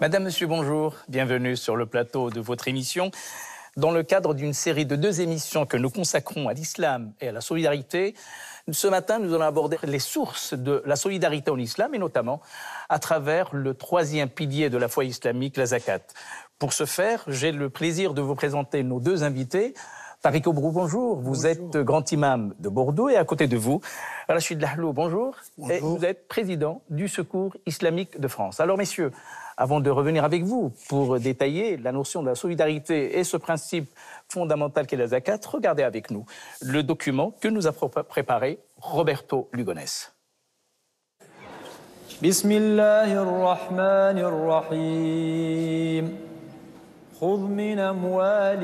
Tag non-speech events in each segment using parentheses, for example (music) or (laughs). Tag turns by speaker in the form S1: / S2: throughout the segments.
S1: Madame, Monsieur, bonjour. Bienvenue sur le plateau de votre émission. Dans le cadre d'une série de deux émissions que nous consacrons à l'islam et à la solidarité, ce matin, nous allons aborder les sources de la solidarité en islam et notamment à travers le troisième pilier de la foi islamique, la zakat. Pour ce faire, j'ai le plaisir de vous présenter nos deux invités. Tariq Obrou, bonjour. Vous êtes grand imam de Bordeaux et à côté de vous, Rachid Lahlou, bonjour. bonjour. vous êtes président du Secours islamique de France. Alors, messieurs, avant de revenir avec vous pour détailler la notion de la solidarité et ce principe fondamental qu'est la zakat, regardez avec nous le document que nous a préparé Roberto Lugones. ar-Rahim.
S2: Dans ces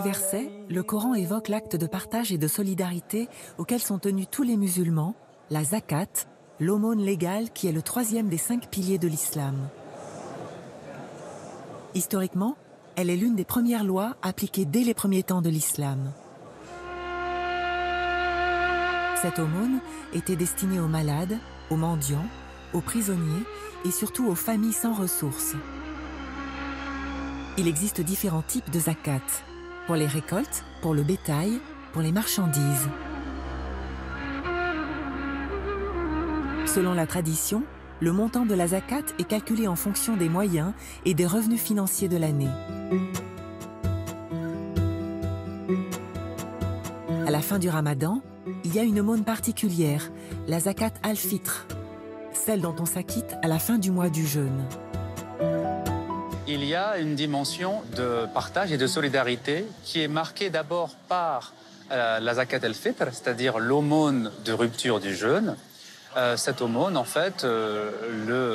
S2: versets, le Coran évoque l'acte de partage et de solidarité auquel sont tenus tous les musulmans, la zakat, l'aumône légale qui est le troisième des cinq piliers de l'islam. Historiquement, elle est l'une des premières lois appliquées dès les premiers temps de l'islam. Cette aumône était destinée aux malades, aux mendiants, aux prisonniers et surtout aux familles sans ressources. Il existe différents types de zakat, pour les récoltes, pour le bétail, pour les marchandises. Selon la tradition, le montant de la zakat est calculé en fonction des moyens et des revenus financiers de l'année. À la fin du ramadan, il y a une aumône particulière, la zakat al-fitr, celle dont on s'acquitte à la fin du mois du jeûne.
S3: Il y a une dimension de partage et de solidarité qui est marquée d'abord par euh, la zakat al-fitr, c'est-à-dire l'aumône de rupture du jeûne, euh, cette aumône, en fait, euh,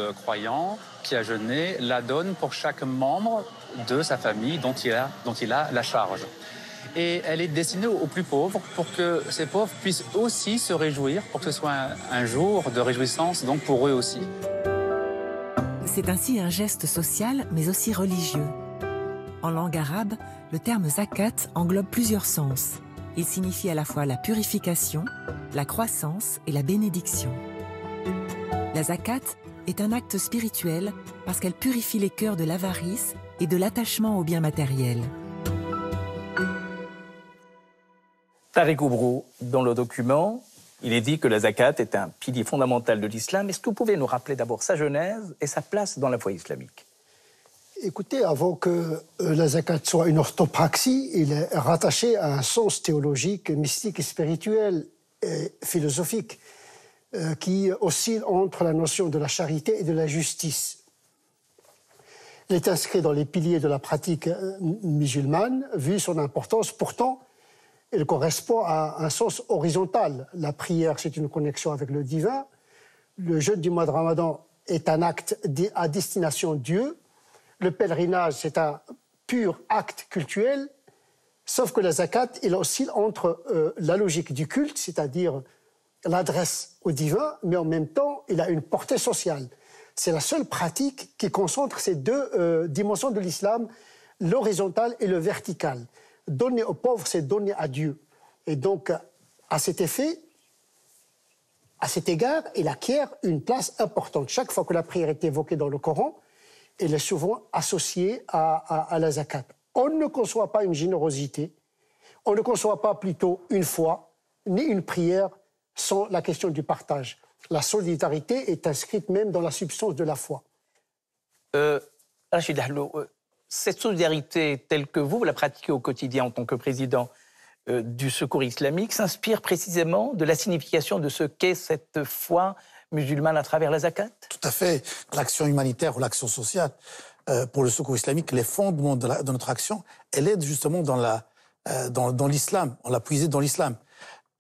S3: le croyant
S1: qui a jeûné la donne pour chaque membre de sa famille dont il a, dont il a la charge. Et elle est destinée aux, plus pauvres pour que ces pauvres puissent aussi
S3: se réjouir, pour que ce soit un, un jour de réjouissance donc pour eux aussi.
S2: C'est ainsi un geste social mais aussi religieux. En langue arabe, le terme zakat englobe plusieurs sens. Il signifie à la fois la purification, la croissance et la bénédiction. La zakat est un acte spirituel parce qu'elle purifie les cœurs de l'avarice et de l'attachement au bien matériel.
S1: Tariq Oubrou, dans le document, il est dit que la zakat est un pilier fondamental de l'islam. Est-ce que vous pouvez nous rappeler d'abord sa genèse et sa place dans la foi islamique
S3: Écoutez, avant que euh, la zakat soit une orthopraxie, il est rattaché à un sens théologique, mystique spirituel et philosophique. Euh, qui oscille entre la notion de la charité et de la justice. Il est inscrit dans les piliers de la pratique euh, musulmane, vu son importance. Pourtant, elle correspond à un sens horizontal. La prière, c'est une connexion avec le divin. Le jeûne du mois de Ramadan est un acte à destination Dieu. Le pèlerinage, c'est un pur acte cultuel. Sauf que la zakat, il oscille entre euh, la logique du culte, c'est-à-dire l'adresse au divin, mais en même temps, il a une portée sociale. C'est la seule pratique qui concentre ces deux euh, dimensions de l'islam, l'horizontal et le vertical. Donner aux pauvres, c'est donner à Dieu. Et donc, à cet effet, à cet égard, il acquiert une place importante. Chaque fois que la prière est évoquée dans le Coran, elle est souvent associée à, à la zakat. On ne conçoit pas une générosité, on ne conçoit pas plutôt une foi, ni une prière sans la question du partage. La solidarité est inscrite même dans la substance de la foi.
S1: Euh, Rachid euh, cette solidarité telle que vous, la pratiquez au quotidien en tant que président euh, du Secours islamique, s'inspire précisément de la signification de ce qu'est cette foi musulmane à travers la zakat Tout à fait. L'action
S4: humanitaire ou l'action sociale, pour le Secours islamique, les fondements de, notre action, elle est justement dans l'islam. Dans, On l'a puisé dans l'islam.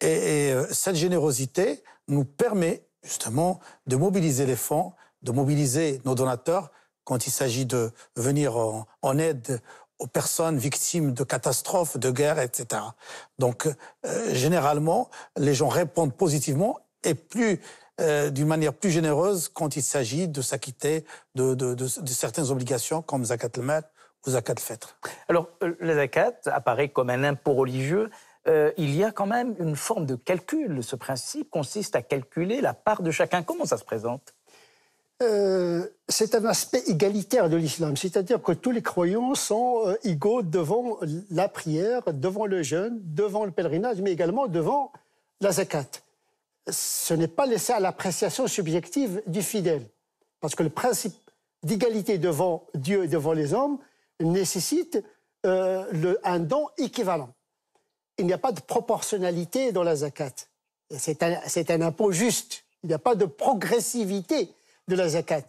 S4: Et, euh, cette générosité nous permet justement de mobiliser les fonds, de mobiliser nos donateurs quand il s'agit de venir en, aide aux personnes victimes de catastrophes, de guerres, etc. Donc, euh, généralement, les gens répondent positivement et plus euh, d'une manière plus généreuse quand il s'agit de s'acquitter
S1: de, certaines
S4: obligations comme zakat le mal ou zakat le fêtre.
S1: Alors, la zakat apparaît comme un impôt religieux. Euh, il y a quand même une forme de calcul. Ce principe consiste à calculer la part de chacun. Comment ça se présente
S3: euh, c'est un aspect égalitaire de l'islam, c'est-à-dire que tous les croyants sont euh, égaux devant la prière, devant le jeûne, devant le pèlerinage, mais également devant la zakat. Ce n'est pas laissé à l'appréciation subjective du fidèle, parce que le principe d'égalité devant Dieu et devant les hommes nécessite un don équivalent il n'y a pas de proportionnalité dans la zakat. C'est un, impôt juste. Il n'y a pas de progressivité de la zakat.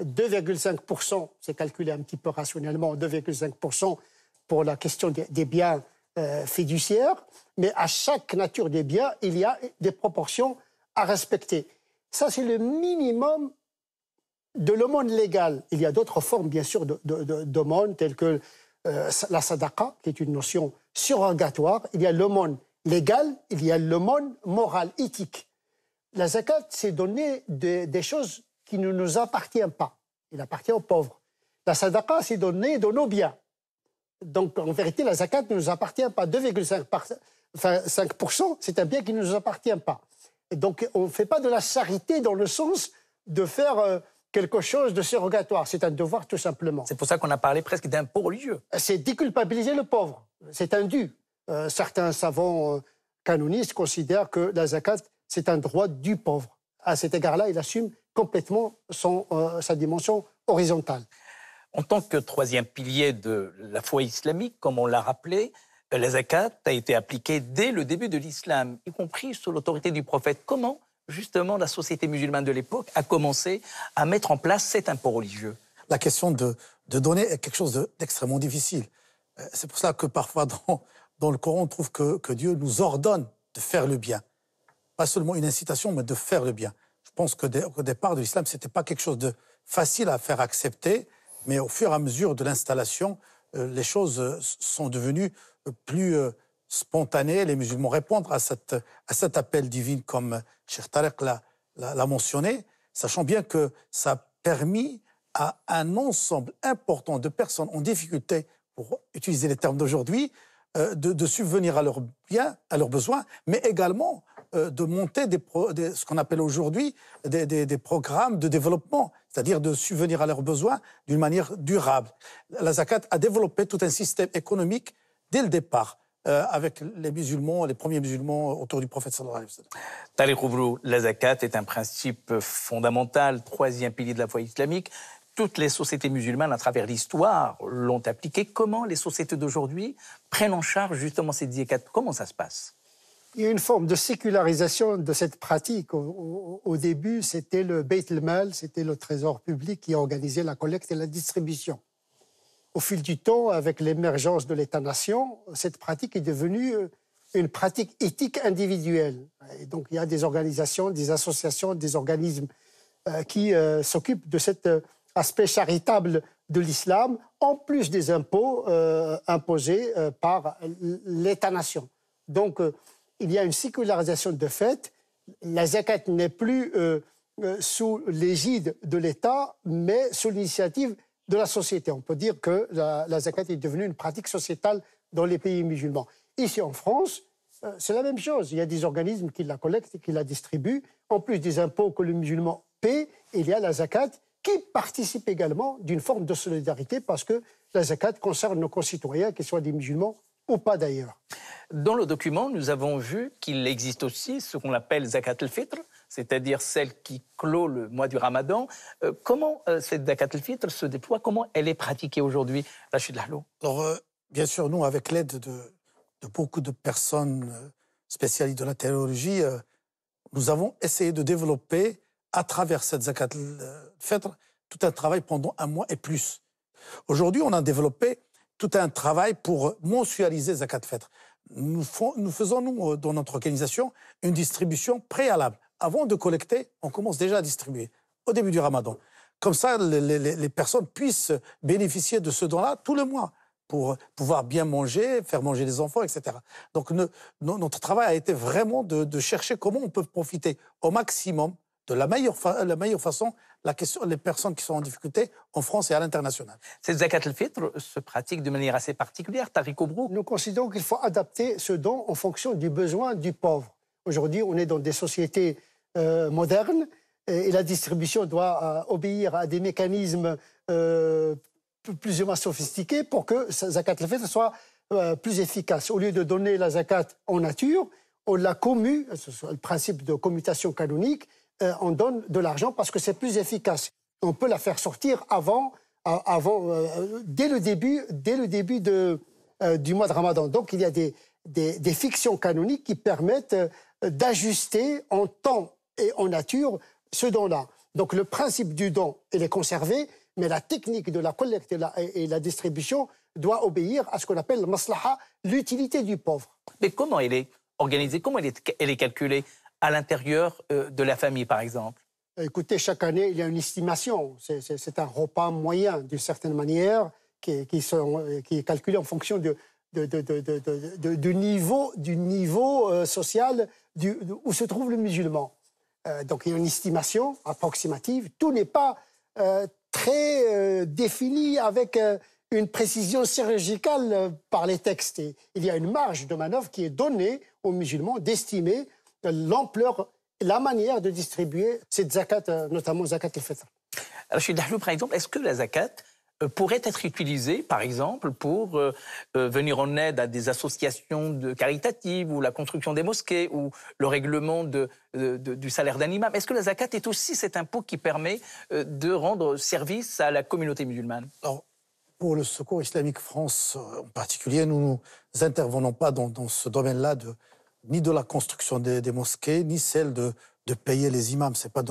S3: 2,5%, c'est calculé un petit peu rationnellement, 2,5% pour la question des, biens euh, fiduciaires, mais à chaque nature des biens, il y a des proportions à respecter. Ça, c'est le minimum de l'aumône légale. Il y a d'autres formes, bien sûr, d'aumône, telles que euh, la sadaqa, qui est une notion surrogatoire. Il y a l'aumône légal, il y a l'aumône moral, éthique. La zakat, c'est donner des choses qui ne nous appartiennent pas. Il appartient aux pauvres. La sadaqa, c'est donner de nos biens. Donc, en vérité, la zakat ne nous appartient pas. 2,5%, c'est un bien qui ne nous appartient pas. Et donc, on ne fait pas de la charité dans le sens de faire euh, quelque chose de surrogatoire. C'est un devoir tout simplement. C'est
S1: pour ça qu'on a parlé presque d'un religieux.
S3: C'est déculpabiliser le pauvre. C'est un dû. Euh, certains savants euh, canonistes considèrent que la zakat, c'est un droit du pauvre. À cet égard-là, il assume complètement son, euh, sa dimension
S1: horizontale. En tant que troisième pilier de la foi islamique, comme on l'a rappelé, la zakat a été appliquée dès le début de l'islam, y compris sous l'autorité du prophète. Comment justement, la société musulmane de l'époque a commencé à mettre en place cet impôt
S4: religieux La question de, de donner est quelque chose d'extrêmement difficile. Euh, c'est pour cela que parfois (laughs) dans, le Coran, on trouve que, Dieu nous ordonne de faire le bien. Pas seulement une incitation, mais de faire le bien. Je pense que au départ de l'islam, ce n'était pas quelque chose de facile à faire accepter, mais au fur et à mesure de l'installation, euh, les choses euh, sont devenues plus spontanée, les musulmans répondre à, cette, à cet appel divin comme Cheikh Tarek l'a mentionné, sachant bien que ça a permis à un ensemble important de personnes en difficulté, pour utiliser les termes d'aujourd'hui, euh, de, subvenir à leurs biens, à leurs besoins, mais également euh, de monter des ce qu'on appelle aujourd'hui des, des, programmes de développement, c'est-à-dire de subvenir à leurs besoins d'une manière durable. La Zakat a développé tout un système économique dès le départ. Euh, avec les musulmans, les premiers musulmans autour du prophète sallallahu
S1: alayhi wa la zakat est un principe fondamental, troisième pilier de la foi islamique. Toutes les sociétés musulmanes à travers l'histoire l'ont appliqué. Comment les sociétés d'aujourd'hui prennent en charge justement cette zakat Comment ça se passe
S3: il y a une forme de sécularisation de cette pratique. Au, début, c'était le Beit Mal, c'était le trésor public qui organisait la collecte et la distribution au fil du temps, avec l'émergence de l'État-nation, cette pratique est devenue euh, une pratique éthique individuelle. Et donc, il y a des organisations, des associations, des organismes euh, qui euh, s'occupent de cet aspect charitable de l'islam, en plus des impôts imposés par l'État-nation. Donc, il y a une sécularisation de fait. La zakat n'est plus sous l'égide de l'État, mais sous l'initiative de la société. On peut dire que la, zakat est devenue une pratique sociétale dans les pays musulmans. Ici en France, euh, c'est la même chose. Il y a des organismes qui la collectent et qui la distribuent. En plus des impôts que le musulman paie, il y a la zakat qui participe également d'une forme de solidarité parce que la zakat concerne nos concitoyens, qu'ils soient des musulmans ou pas d'ailleurs.
S1: Dans le document, nous avons vu qu'il existe aussi ce qu'on appelle zakat al-fitr, c'est-à-dire celle qui clôt le mois du ramadan. Euh, comment euh, cette zakat al-fitr se déploie Comment elle est pratiquée aujourd'hui, Rachid Lahlo
S4: Alors, euh, bien sûr, nous, avec l'aide de, beaucoup de personnes spécialistes de la théologie, nous avons essayé de développer, à travers cette zakat al-fitr, tout un travail pendant un mois et plus. Aujourd'hui, on a développé tout un travail pour mensualiser zakat al Nous, nous, faisons, nous, dans notre organisation, une distribution préalable avant de collecter, on commence déjà à distribuer au début du ramadan. Comme ça, les, personnes puissent bénéficier de ce don-là tout le mois pour pouvoir bien manger, faire manger les enfants, etc. Donc notre travail a été vraiment de, chercher comment on peut profiter au maximum de la meilleure, la meilleure façon la question, les personnes qui sont en difficulté
S3: en France et à l'international.
S1: Cette zakat al-fitr se pratique de manière assez particulière, Tariq Obrou.
S3: Nous considérons qu'il faut adapter ce don en fonction du besoin du pauvre. Aujourd'hui, on est dans des sociétés euh, moderne et, la distribution doit euh, obéir à des mécanismes euh, plus ou moins sophistiqués pour que Zakat le fête soit plus efficace. Au lieu de donner la Zakat en nature, on la commue, le principe de commutation canonique, on donne de l'argent parce que c'est plus efficace. On peut la faire sortir avant, avant dès le début, dès le début de, du mois de Ramadan. Donc il y a des, des, des fictions canoniques qui permettent d'ajuster en temps et en nature ce don-là. Donc le principe du don, il est conservé, mais la technique de la collecte et la, distribution doit obéir à ce qu'on appelle maslaha, l'utilité du pauvre.
S1: Mais comment elle est organisée Comment elle est, elle calculée à l'intérieur euh, de la famille, par exemple
S3: Écoutez, chaque année, il y a une estimation. C'est un repas moyen, d'une certaine manière, qui, sont, qui est calculé en fonction de, de, niveau, du niveau euh, social du, où se trouve le musulman. Euh, donc il y a une estimation approximative. Tout n'est pas euh, très euh, défini avec une précision chirurgicale par les textes. il y a une marge de manœuvre qui est donnée aux musulmans d'estimer l'ampleur, la manière de distribuer cette zakat, notamment zakat al-fitr.
S1: suis Dahlou, par exemple, est-ce que la zakat euh, pourrait être utilisé, par exemple, pour euh, euh, venir en aide à des associations de caritatives ou la construction des mosquées ou le règlement du salaire d'un imam. Est-ce que la zakat est aussi cet impôt qui permet de rendre service à la communauté musulmane
S4: pour le Secours islamique France en particulier, nous nous intervenons pas dans, ce domaine-là ni de la construction des, mosquées, ni celle de, de payer les imams. C'est pas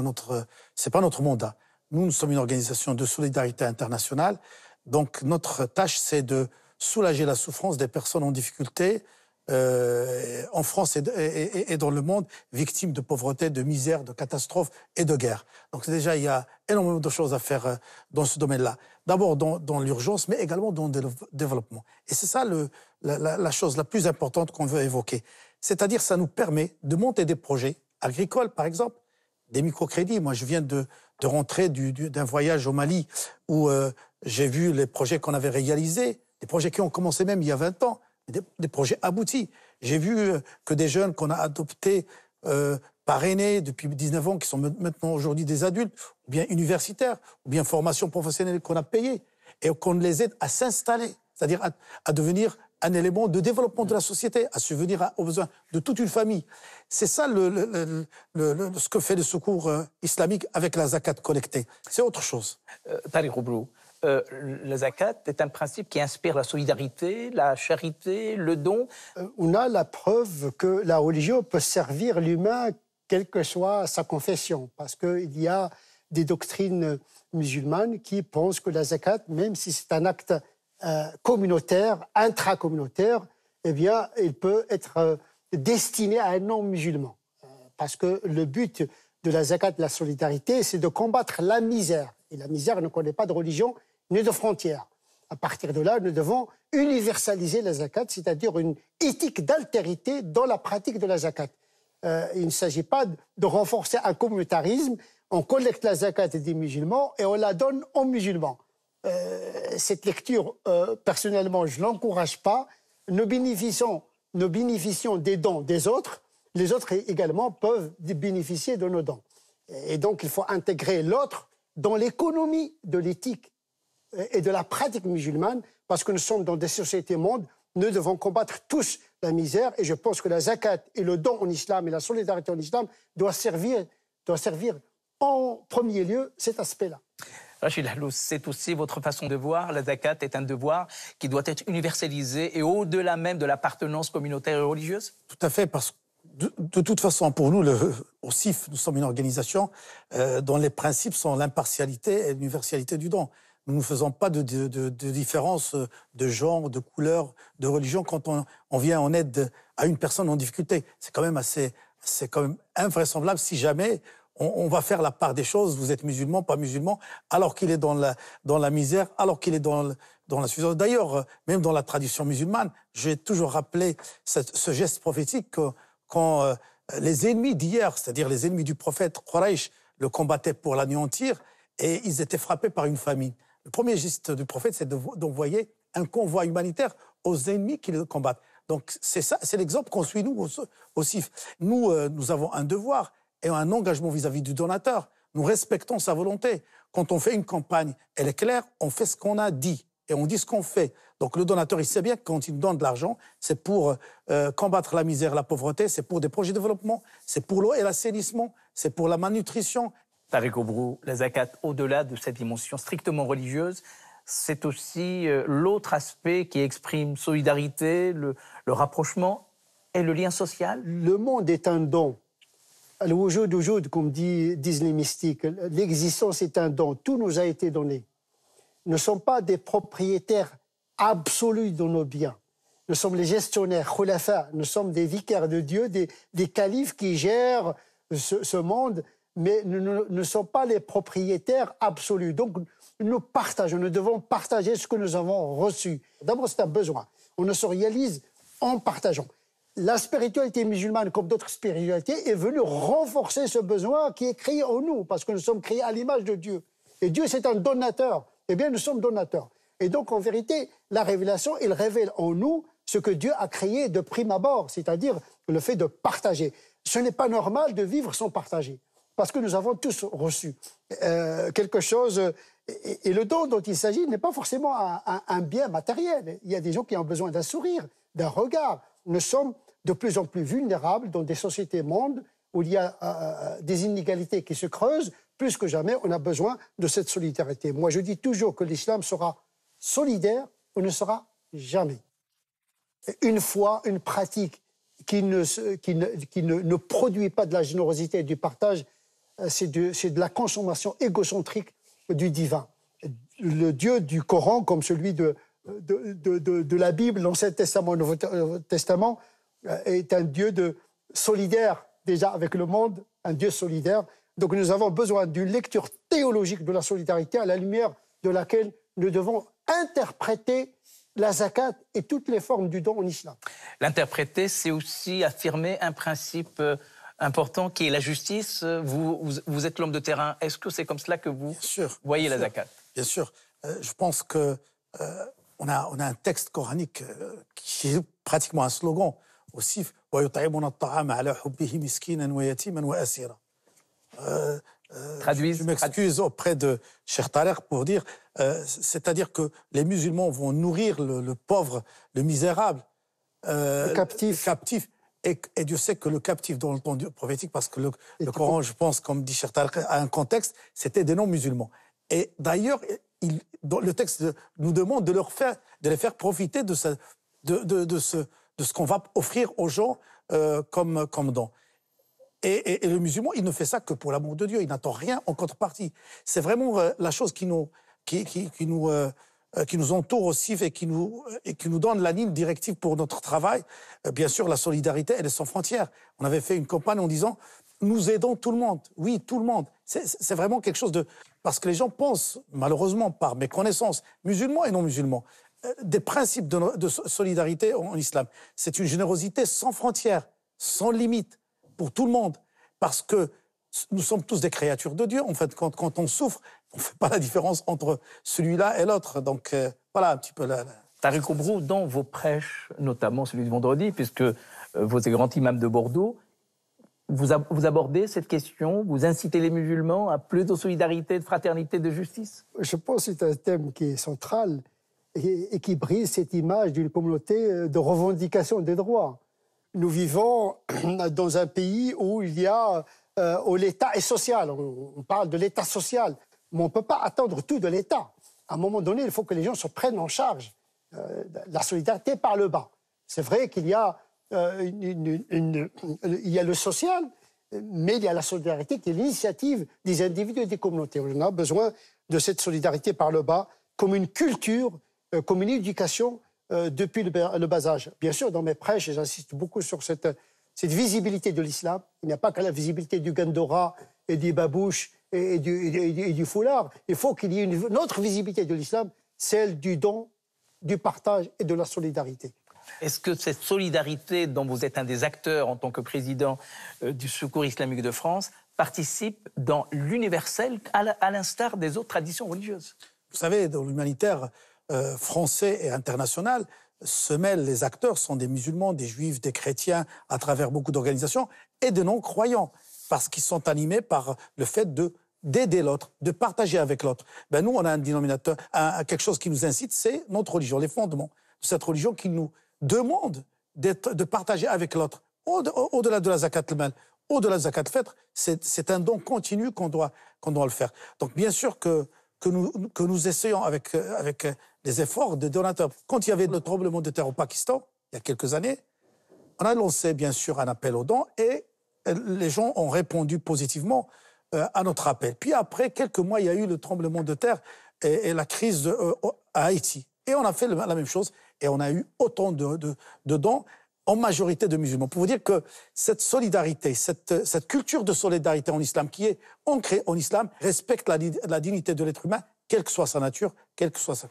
S4: c'est pas notre mandat. Nous, nous sommes une organisation de solidarité internationale. Donc, notre tâche, c'est de soulager la souffrance des personnes en difficulté euh, en France et, dans le monde, victimes de pauvreté, de misère, de catastrophes et de guerre. Donc déjà, il y a énormément de choses à faire euh, dans ce domaine-là. D'abord dans, l'urgence, mais également dans le développement. Et c'est ça le, la, la, chose la plus importante qu'on veut évoquer. C'est-à-dire, ça nous permet de monter des projets agricoles, par exemple, des microcrédits. Moi, je viens de, de rentrer d'un voyage au Mali où euh, j'ai vu les projets qu'on avait réalisés, des projets qui ont commencé même il y a 20 ans, des, projets aboutis. J'ai vu euh, que des jeunes qu'on a adoptés, par euh, parrainés depuis 19 ans, qui sont maintenant aujourd'hui des adultes, ou bien universitaires, ou bien formation professionnelle qu'on a payée, et qu'on les aide à s'installer, c'est-à-dire à, devenir un élément de développement de la société, à subvenir aux besoins de toute une famille. C'est ça le, ce que fait le secours euh, islamique avec la zakat collectée. C'est autre chose. Euh, Tariq
S1: Roublou, euh, la zakat est un principe qui inspire la solidarité, la charité, le don. Euh, on a la preuve que la religion peut servir l'humain, quelle
S3: que soit sa confession, parce qu'il y a des doctrines musulmanes qui pensent que la zakat, même si c'est un acte euh, communautaire, intracommunautaire, eh bien, il peut être euh, destiné à un non-musulman. Euh, parce que le but de la zakat de la solidarité, c'est de combattre la misère. Et la misère ne connaît pas de religion ni de frontières. À partir de là, nous devons universaliser la zakat, c'est-à-dire une éthique d'altérité dans la pratique de la zakat. il ne s'agit pas de renforcer un communautarisme. On collecte la zakat des musulmans et on la donne aux musulmans. Euh, cette lecture, euh, personnellement, je ne l'encourage pas. Nous bénéficions, bénéficions des dons des autres. Les autres également peuvent bénéficier de nos dons. Et donc, il faut intégrer l'autre dans l'économie de l'éthique et de la pratique musulmane, parce que nous sommes dans des sociétés mondes, nous devons combattre tous la misère, et je pense que la zakat et le don en islam et la solidarité en islam servir, doivent servir en premier lieu cet aspect-là
S1: c'est aussi votre façon de voir. La zakat est un devoir qui doit être universalisé et au-delà même de l'appartenance communautaire et religieuse Tout
S4: à fait, parce que de, toute façon, pour nous, au CIF, nous sommes une organisation euh, dont les principes sont l'impartialité et l'universalité du don. Nous ne faisons pas de, différence euh, de genre, de couleur, de religion quand on, on vient en aide à une personne en difficulté. C'est quand même assez, c'est quand même invraisemblable si jamais on, va faire la part des choses, vous êtes musulman, pas musulman, alors qu'il est dans la, dans la misère, alors qu'il est dans, dans la suffisance. D'ailleurs, même dans la tradition musulmane, j'ai toujours rappelé ce geste prophétique quand, euh, les ennemis d'hier, c'est-à-dire les ennemis du prophète Quraysh, le combattaient pour l'anéantir et ils étaient frappés par une famine. Le premier geste du prophète, c'est d'envoyer un convoi humanitaire aux ennemis qui le combattent. Donc c'est ça, c'est l'exemple qu'on suit nous aussi. Nous, euh, nous avons un devoir, et un engagement vis-à-vis du donateur. Nous respectons sa volonté. Quand on fait une campagne, elle est claire, on fait ce qu'on a dit et on dit ce qu'on fait. Donc le donateur, il sait bien que quand il donne de l'argent, c'est pour euh, combattre la misère, la pauvreté, c'est pour des projets de développement, c'est pour l'eau et l'assainissement,
S1: c'est pour la malnutrition. Tariq Obrou, la zakat, au-delà de cette dimension strictement religieuse, c'est aussi euh, l'autre aspect qui exprime solidarité, le rapprochement et le lien social. Le monde est un don
S3: comme disent les mystiques, l'existence est un don, tout nous a été donné. Nous ne sommes pas des propriétaires absolus de nos biens. Nous sommes les gestionnaires, khulafa, nous sommes des vicaires de Dieu, des, califes qui gèrent ce, ce monde, mais nous ne sommes pas les propriétaires absolus. Donc nous partageons, nous devons partager ce que nous avons reçu. D'abord, c'est un besoin. On ne se réalise en partageant la spiritualité musulmane, comme d'autres spiritualités, est venue renforcer ce besoin qui est créé en nous, parce que nous sommes créés à l'image de Dieu. Et Dieu, c'est un donateur. Eh bien, nous sommes donateurs. Et donc, en vérité, la révélation, il révèle en nous ce que Dieu a créé de prime abord, c'est-à-dire le fait de partager. Ce n'est pas normal de vivre sans partager, parce que nous avons tous reçu euh, quelque chose. Et, le don dont il s'agit n'est pas forcément un, un bien matériel. Il y a des gens qui ont besoin d'un sourire, d'un regard. Nous sommes de plus en plus vulnérables dans des sociétés mondes où il y a euh, euh, des inégalités qui se creusent. Plus que jamais, on a besoin de cette solidarité. Moi, je dis toujours que l'islam sera solidaire ou ne sera jamais. Une foi, une pratique qui ne, qui ne, produit pas de la générosité et du partage, euh, c'est de, la consommation égocentrique du divin. Le Dieu du Coran, comme celui de, de, de, la Bible, l'Ancien Testament et le Nouveau Testament, euh, est un Dieu de solidaire déjà avec le monde, un Dieu solidaire. Donc nous avons besoin d'une lecture théologique de la solidarité à la lumière de laquelle nous devons interpréter la zakat et toutes les formes du don en islam.
S1: L'interpréter, c'est aussi affirmer un principe euh, important qui est la justice. Vous, êtes l'homme de terrain. Est-ce que c'est comme cela que vous voyez la zakat Bien
S4: sûr. Euh, je pense que on, a, un texte coranique qui est pratiquement un slogan euh, aussi je m'excuse auprès de Cheikh Tarek pour dire, euh, c'est-à-dire que les musulmans vont nourrir le, pauvre, le misérable, euh, le captif. captif. Et, Dieu sait que le captif dans le temps prophétique, parce que le, Coran, je pense, comme dit Cheikh Tarek, a un contexte, c'était des non-musulmans. Et d'ailleurs, le texte nous demande de, leur faire, de les faire profiter de, de, de ce, de ce qu'on va offrir aux gens euh, comme, comme don. Et, le musulman, il ne fait ça que pour l'amour de Dieu. Il n'attend rien en contrepartie. C'est vraiment euh, la chose qui nous, qui, nous, euh, qui nous entoure aussi et qui nous, et qui nous donne la ligne directive pour notre travail. bien sûr, la solidarité, elle est sans frontières. On avait fait une campagne en disant nous aidons tout le monde. Oui, tout le monde. C'est vraiment quelque chose de... Parce que les gens pensent, malheureusement, par mes connaissances, musulmans et non musulmans, des principes de, solidarité en islam. C'est une générosité sans frontières, sans limites, pour tout le monde, parce que nous sommes tous des créatures de Dieu. En fait, quand, on souffre, on ne fait pas la différence entre
S1: celui-là et l'autre. Donc euh, voilà un petit peu la... Tarik Tariq Oubrou, dans vos prêches, notamment celui du vendredi, puisque euh, vous êtes grand imam de Bordeaux, vous, vous, abordez cette question, vous incitez les musulmans à plus de solidarité, de fraternité, de justice Je pense que
S3: c'est un thème qui est central et, qui brise cette image d'une communauté euh, de revendication des droits. Nous vivons (clears throat) dans un pays où il y a euh, l'État est social. On parle de l'État social, mais on ne peut pas attendre tout de l'État. À un moment donné, il faut que les gens se prennent en charge. Euh, la solidarité par le bas. C'est vrai qu'il y a euh, une, il y a le social, mais il y a la solidarité qui est l'initiative des individus et des communautés. On a besoin de cette solidarité par le bas comme une culture euh, comme une éducation euh, depuis le, bas âge. Bien sûr, dans mes prêches, j'insiste beaucoup sur cette, visibilité de l'islam. Il n'y a pas que la visibilité du Gandora et des babouches et, du, et, et du, foulard. Il faut qu'il y ait une autre visibilité de l'islam, celle du don, du partage et de la solidarité.
S1: Est-ce que cette solidarité dont vous êtes un des acteurs en tant que président euh, du Secours islamique de France participe dans l'universel à l'instar des autres traditions religieuses Vous
S4: savez, dans l'humanitaire, euh, français et international se mêlent, les acteurs sont des musulmans, des juifs, des chrétiens, à travers beaucoup d'organisations, et des non-croyants, parce qu'ils sont animés par le fait de d'aider l'autre, de partager avec l'autre. Ben nous, on a un dénominateur, quelque chose qui nous incite, c'est notre religion, les fondements de cette religion qui nous demande de partager avec l'autre. Au-delà de la zakat al-mal, au-delà de la zakat al c'est un don continu qu'on doit, qu'on doit le faire. Donc bien sûr que, que, nous, que nous essayons avec, avec les efforts des donateurs. Quand il y avait le tremblement de terre au Pakistan, il y a quelques années, on a lancé bien sûr un appel aux dons et euh, les gens ont répondu positivement euh, à notre appel. Puis après, quelques mois, il y a eu le tremblement de terre et, la crise euh, à Haïti. Et on a fait la même chose et on a eu autant de, dons en majorité de musulmans. Pour vous dire que cette solidarité, cette, cette, culture de solidarité en islam qui est ancrée en islam respecte la, la dignité de l'être humain, quelle que soit sa nature,
S1: quelle que soit sa...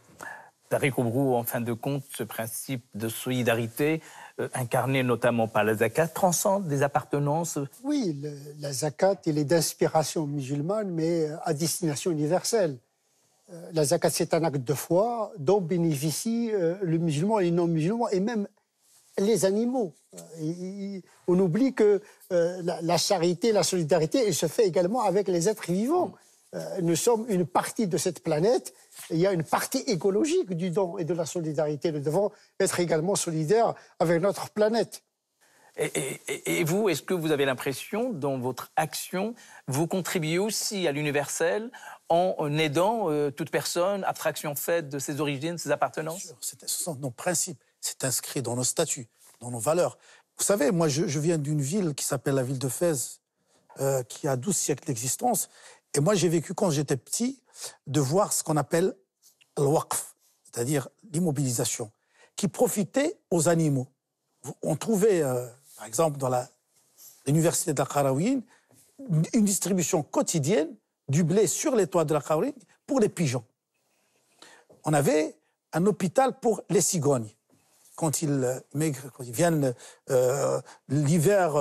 S1: Tariq Oubrou, en fin de compte, ce principe de solidarité, euh, incarné notamment par la zakat, transcende des appartenances
S3: Oui, la zakat, elle est d'inspiration musulmane, mais euh, à destination universelle. Euh, la zakat, c'est un acte de foi dont bénéficient le musulman et les non-musulmans, et même les animaux. on oublie que la, charité, la solidarité, elle se fait également avec les êtres vivants. Euh, nous sommes une partie de cette planète. Il y a une partie écologique du don et de la solidarité. Nous devons être également solidaires avec notre planète.
S1: Et, vous, est-ce que vous avez l'impression, dans votre action, vous contribuez aussi à l'universel en aidant euh, toute personne, abstraction faite de ses origines, ses appartenances C'est
S4: ce sont nos principes, c'est inscrit dans nos statuts, dans nos valeurs. Vous savez, moi, je, viens d'une ville qui s'appelle la ville de Fès, euh, qui a 12 siècles d'existence. Et moi, j'ai vécu quand j'étais petit de voir ce qu'on appelle le c'est-à-dire l'immobilisation, qui profitait aux animaux. On trouvait, euh, par exemple, dans l'université de la Karawine une distribution quotidienne du blé sur les toits de la Karawine pour les pigeons. On avait un hôpital pour les cigognes. Quand ils, euh, quand ils viennent euh, l'hiver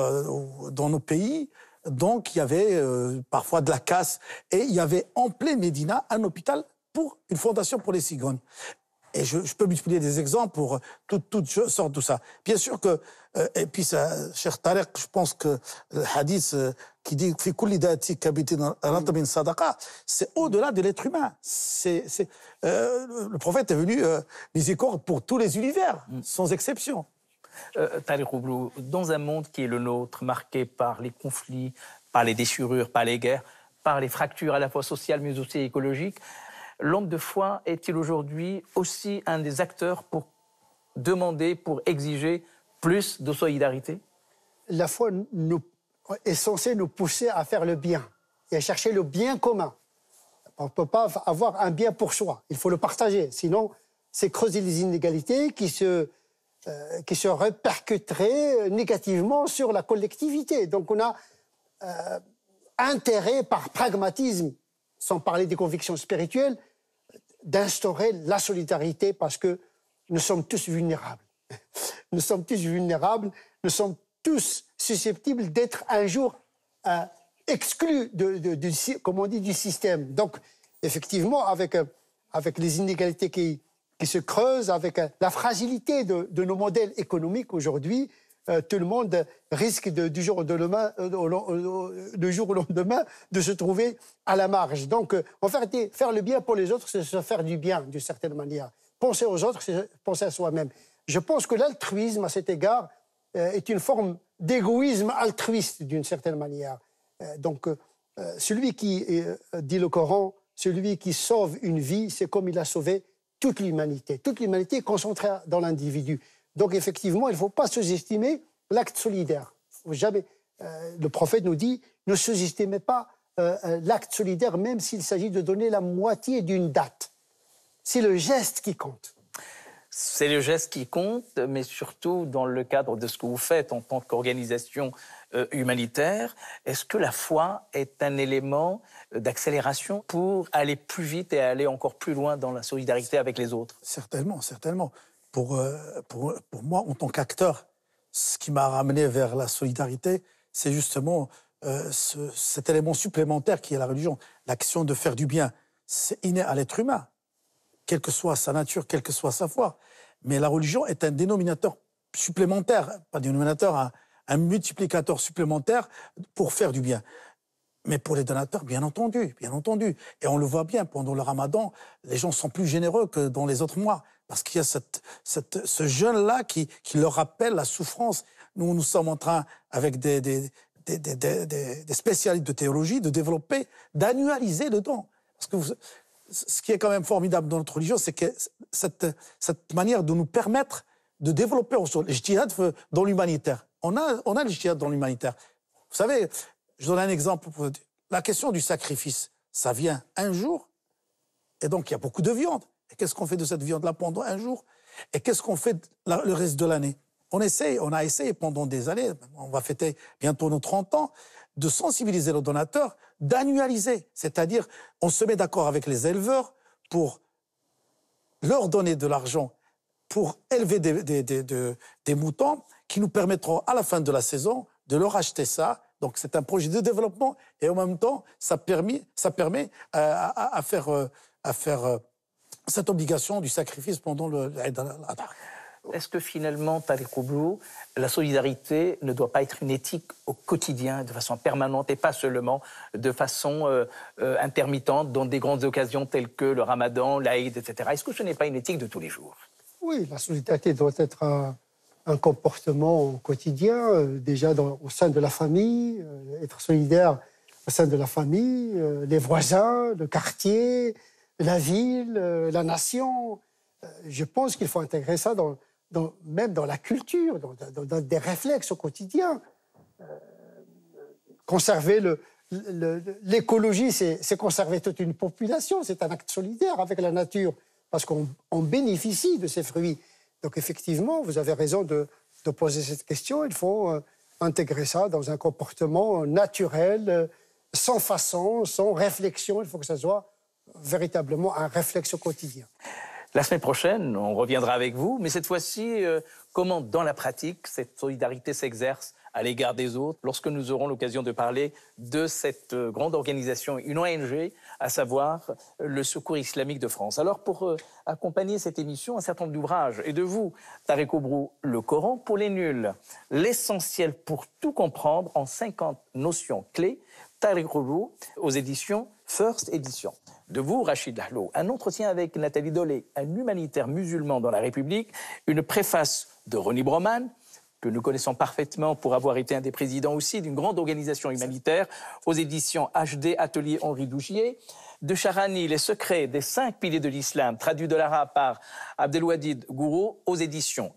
S4: dans nos pays, donc, il y avait euh, parfois de la casse. Et il y avait en plein Médina un hôpital pour une fondation pour les cigognes. Et je, peux multiplier des exemples pour euh, toutes toute sortes de ça. Bien sûr que, euh, et puis, cher Tarek, je pense que le hadith qui dit « Fi kulli c'est au-delà de l'être humain.
S1: le
S4: prophète est venu miséricorde pour tous les univers, mm. sans exception
S1: euh, dans un monde qui est le nôtre, marqué par les conflits, par les déchirures, par les guerres, par les fractures à la fois sociales mais aussi écologiques, l'homme de foi est-il aujourd'hui aussi un des acteurs pour demander, pour exiger plus de solidarité
S3: La foi nous, est censée nous pousser à faire le bien et à chercher le bien commun. On ne peut pas avoir un bien pour soi, il faut le partager, sinon c'est creuser les inégalités qui se euh, qui se répercuterait euh, négativement sur la collectivité. Donc on a euh, intérêt par pragmatisme, sans parler des convictions spirituelles, d'instaurer la solidarité parce que nous sommes tous vulnérables. (laughs) Nous sommes tous vulnérables, nous sommes tous susceptibles d'être un jour exclus de, comme on dit, du système. Donc effectivement, avec, avec les inégalités qui, qui se creuse avec euh, la fragilité de, nos modèles économiques aujourd'hui. Euh, tout le monde risque du, jour au lendemain, euh, de jour au lendemain de se trouver à la marge. Donc, en fait, faire le bien pour les autres, c'est se faire du bien, d'une certaine manière. Penser aux autres, c'est penser à soi-même. Je pense que l'altruisme, à cet égard, est une forme d'égoïsme altruiste, d'une certaine manière. donc, celui qui dit le Coran, celui qui sauve une vie, c'est comme il a sauvé toute l'humanité. Toute l'humanité est concentrée dans l'individu. Donc effectivement, il ne faut pas sous-estimer l'acte solidaire. Jamais. Euh, le prophète nous dit ne sous-estimez pas euh, euh, l'acte solidaire, même s'il s'agit de donner la moitié d'une date. C'est le geste qui compte
S1: c'est le geste qui compte, mais surtout dans le cadre de ce que vous faites en tant qu'organisation euh, humanitaire, est-ce que la foi est un élément d'accélération pour aller plus vite et aller encore plus loin dans la solidarité avec les autres
S4: Certainement, certainement. Pour, euh, moi, en tant qu'acteur, ce qui m'a ramené vers la solidarité, c'est justement euh, cet élément supplémentaire qui est la religion, l'action de faire du bien. C'est inné à l'être humain, quelle que soit sa nature, quelle que soit sa foi. Mais la religion est un dénominateur supplémentaire, pas dénominateur, hein, un, multiplicateur supplémentaire pour faire du bien. Mais pour les donateurs, bien entendu, bien entendu. Et on le voit bien, pendant le ramadan, les gens sont plus généreux que dans les autres mois, parce qu'il y a ce jeûne-là qui, leur rappelle la souffrance. Nous, nous sommes en train, avec des, des, des spécialistes de théologie, de développer, d'annualiser le don. Parce que vous, ce qui est quand même formidable dans notre religion, c'est que cette, manière de nous permettre de développer jihad dans l'humanitaire. On a, on a dans l'humanitaire. Vous savez, je donne un exemple. La question du sacrifice, ça vient un jour, et donc il y a beaucoup de viande. Et qu'est-ce qu'on fait de cette viande-là pendant un jour Et qu'est-ce qu'on fait le reste de l'année On essaye, on a essayé pendant des années, on va fêter bientôt nos 30 ans, de sensibiliser le donateur, d'annualiser. C'est-à-dire, on se met d'accord avec les éleveurs pour leur donner de l'argent pour élever des, moutons qui nous permettront, à la fin de la saison, de leur acheter ça. Donc, c'est un projet de développement et en même temps, ça, permet, ça permet euh, à, faire, euh, à faire euh, cette obligation du sacrifice pendant le.
S1: Est-ce que finalement, Tarek la solidarité ne doit pas être une éthique au quotidien, de façon permanente et pas seulement de façon euh, euh, intermittente dans des grandes occasions telles que le ramadan, l'Aïd, etc. Est-ce que ce n'est pas une éthique de tous les jours
S3: Oui, la solidarité doit être un, comportement comportement quotidien, euh, déjà dans, au sein de la famille, être solidaire au sein de la famille, les voisins, le quartier, la ville, la nation. je pense qu'il faut intégrer ça dans, même dans la culture, dans, des réflexes au quotidien. Euh, conserver l'écologie, c'est conserver toute une population, c'est un acte solidaire avec la nature, parce qu'on bénéficie de ces fruits. Donc effectivement, vous avez raison de, poser cette question, il faut euh, intégrer ça dans un comportement naturel, euh, sans façon, sans réflexion, il faut que ça soit véritablement un réflexe au quotidien.
S1: La semaine prochaine, on reviendra avec vous, mais cette fois-ci, euh, comment dans la pratique cette solidarité s'exerce à l'égard des autres, lorsque nous aurons l'occasion de parler de cette euh, grande organisation, une ONG, à savoir euh, le Secours islamique de France. Alors pour accompagner cette émission, un certain nombre d'ouvrages, et de vous, Tarek Obrou, Le Coran pour les nuls, l'essentiel pour tout comprendre en 50 notions clés, Tarek Obrou, aux éditions First Edition de vous, Rachid Dahlo, un entretien avec Nathalie Dolé, un humanitaire musulman dans la République, une préface de Ronnie Broman, que nous connaissons parfaitement pour avoir été un des présidents aussi d'une grande organisation humanitaire, aux éditions HD Atelier Henri Dougier, de Charani, Les secrets des cinq piliers de l'islam, traduit de l'arabe par Abdelwadid Gourou aux éditions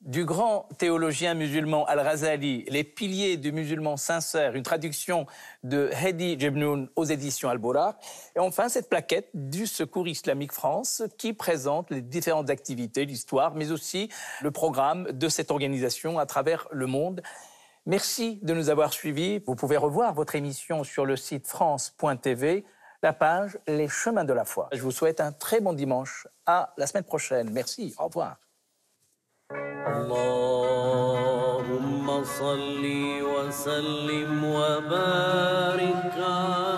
S1: du grand théologien musulman Al-Razali, Les piliers du musulman sincère, une traduction de Hedi Jebnoun aux éditions Al-Borak. Et enfin, cette plaquette du Secours islamique France qui présente les différentes activités, l'histoire, mais aussi le programme de cette organisation à travers le monde. Merci de nous avoir suivis. Vous pouvez revoir votre émission sur le site france.tv, la page Les chemins de la foi. Je vous souhaite un très bon dimanche. À la semaine prochaine. Merci. Au revoir. اللهم صل وسلم وبارك على